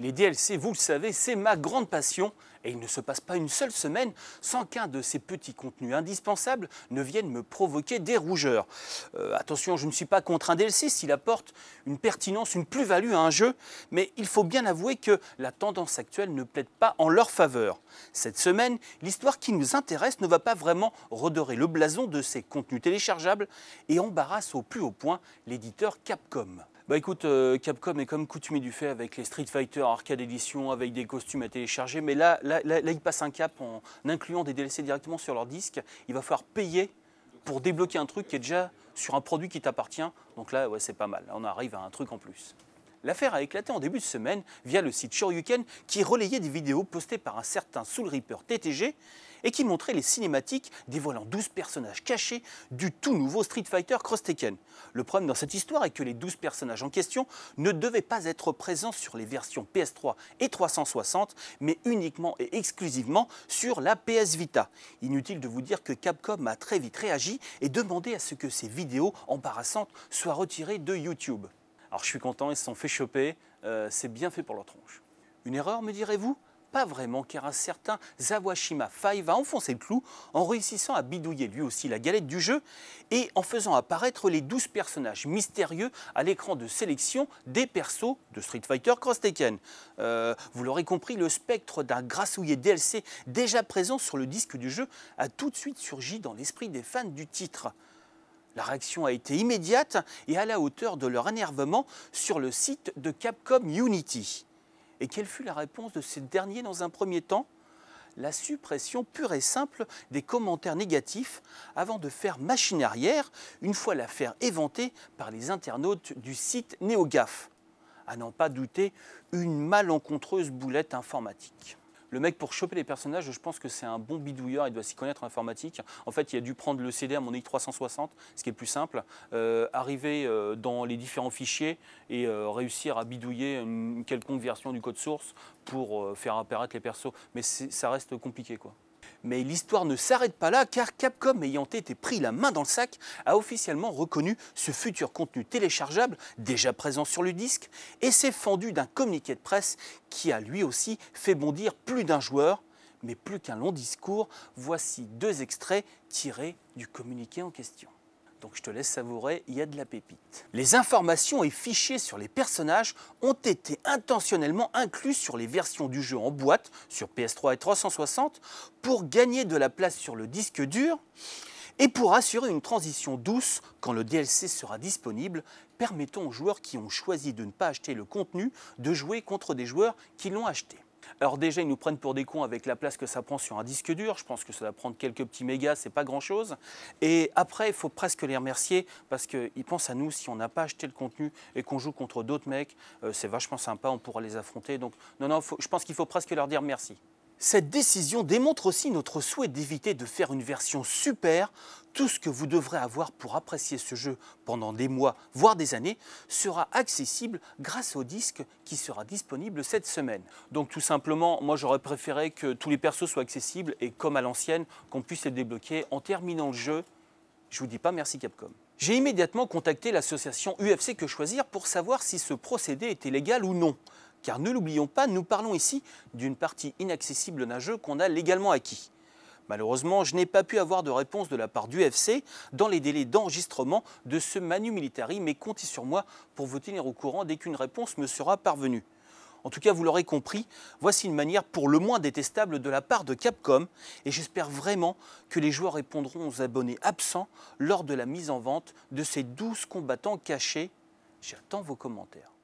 Les DLC, vous le savez, c'est ma grande passion et il ne se passe pas une seule semaine sans qu'un de ces petits contenus indispensables ne vienne me provoquer des rougeurs. Euh, attention, je ne suis pas contre un DLC s'il apporte une pertinence, une plus-value à un jeu, mais il faut bien avouer que la tendance actuelle ne plaide pas en leur faveur. Cette semaine, l'histoire qui nous intéresse ne va pas vraiment redorer le blason de ces contenus téléchargeables et embarrasse au plus haut point l'éditeur Capcom. Bah écoute, euh, Capcom est comme coutumier du fait avec les Street Fighter Arcade Edition, avec des costumes à télécharger, mais là, là, là, passe ils un cap en incluant des DLC directement sur leur disque. Il va falloir payer pour débloquer un truc qui est déjà sur un produit qui t'appartient. Donc là, ouais, c'est pas mal. on arrive à un truc en plus. L'affaire a éclaté en début de semaine via le site Shoryuken qui relayait des vidéos postées par un certain Soul Reaper TTG et qui montrait les cinématiques dévoilant 12 personnages cachés du tout nouveau Street Fighter Cross Tekken. Le problème dans cette histoire est que les 12 personnages en question ne devaient pas être présents sur les versions PS3 et 360, mais uniquement et exclusivement sur la PS Vita. Inutile de vous dire que Capcom a très vite réagi et demandé à ce que ces vidéos embarrassantes soient retirées de YouTube. Alors je suis content, ils se sont fait choper, euh, c'est bien fait pour leur tronche. Une erreur, me direz-vous Pas vraiment, car un certain Zawashima 5 va enfoncer le clou en réussissant à bidouiller lui aussi la galette du jeu et en faisant apparaître les 12 personnages mystérieux à l'écran de sélection des persos de Street Fighter Cross Tekken. Euh, vous l'aurez compris, le spectre d'un grassouillet DLC déjà présent sur le disque du jeu a tout de suite surgi dans l'esprit des fans du titre. La réaction a été immédiate et à la hauteur de leur énervement sur le site de Capcom Unity. Et quelle fut la réponse de ces derniers dans un premier temps la suppression pure et simple des commentaires négatifs avant de faire machine arrière une fois l'affaire éventée par les internautes du site NeoGAF. À n'en pas douter, une malencontreuse boulette informatique. Le mec, pour choper les personnages, je pense que c'est un bon bidouilleur, il doit s'y connaître en informatique. En fait, il a dû prendre le CD à mon i360, ce qui est plus simple, euh, arriver euh, dans les différents fichiers et euh, réussir à bidouiller une quelconque version du code source pour faire apparaître les persos. Mais ça reste compliqué, quoi. Mais l'histoire ne s'arrête pas là car Capcom ayant été pris la main dans le sac a officiellement reconnu ce futur contenu téléchargeable déjà présent sur le disque et s'est fendu d'un communiqué de presse qui a lui aussi fait bondir plus d'un joueur. Mais plus qu'un long discours, voici deux extraits tirés du communiqué en question. Donc je te laisse savourer, il y a de la pépite. Les informations et fichiers sur les personnages ont été intentionnellement inclus sur les versions du jeu en boîte, sur PS3 et 360, pour gagner de la place sur le disque dur et pour assurer une transition douce quand le DLC sera disponible, permettant aux joueurs qui ont choisi de ne pas acheter le contenu de jouer contre des joueurs qui l'ont acheté. Alors déjà, ils nous prennent pour des cons avec la place que ça prend sur un disque dur. Je pense que ça va prendre quelques petits mégas, c'est pas grand-chose. Et après, il faut presque les remercier parce qu'ils pensent à nous si on n'a pas acheté le contenu et qu'on joue contre d'autres mecs. Euh, c'est vachement sympa, on pourra les affronter. Donc non, non, je pense qu'il faut presque leur dire merci. Cette décision démontre aussi notre souhait d'éviter de faire une version super. Tout ce que vous devrez avoir pour apprécier ce jeu pendant des mois, voire des années, sera accessible grâce au disque qui sera disponible cette semaine. Donc tout simplement, moi j'aurais préféré que tous les persos soient accessibles et comme à l'ancienne, qu'on puisse les débloquer en terminant le jeu. Je vous dis pas merci Capcom. J'ai immédiatement contacté l'association UFC Que Choisir pour savoir si ce procédé était légal ou non. Car ne l'oublions pas, nous parlons ici d'une partie inaccessible d'un jeu qu'on a légalement acquis. Malheureusement, je n'ai pas pu avoir de réponse de la part du FC dans les délais d'enregistrement de ce Manu Militari, mais comptez sur moi pour vous tenir au courant dès qu'une réponse me sera parvenue. En tout cas, vous l'aurez compris, voici une manière pour le moins détestable de la part de Capcom et j'espère vraiment que les joueurs répondront aux abonnés absents lors de la mise en vente de ces 12 combattants cachés. J'attends vos commentaires.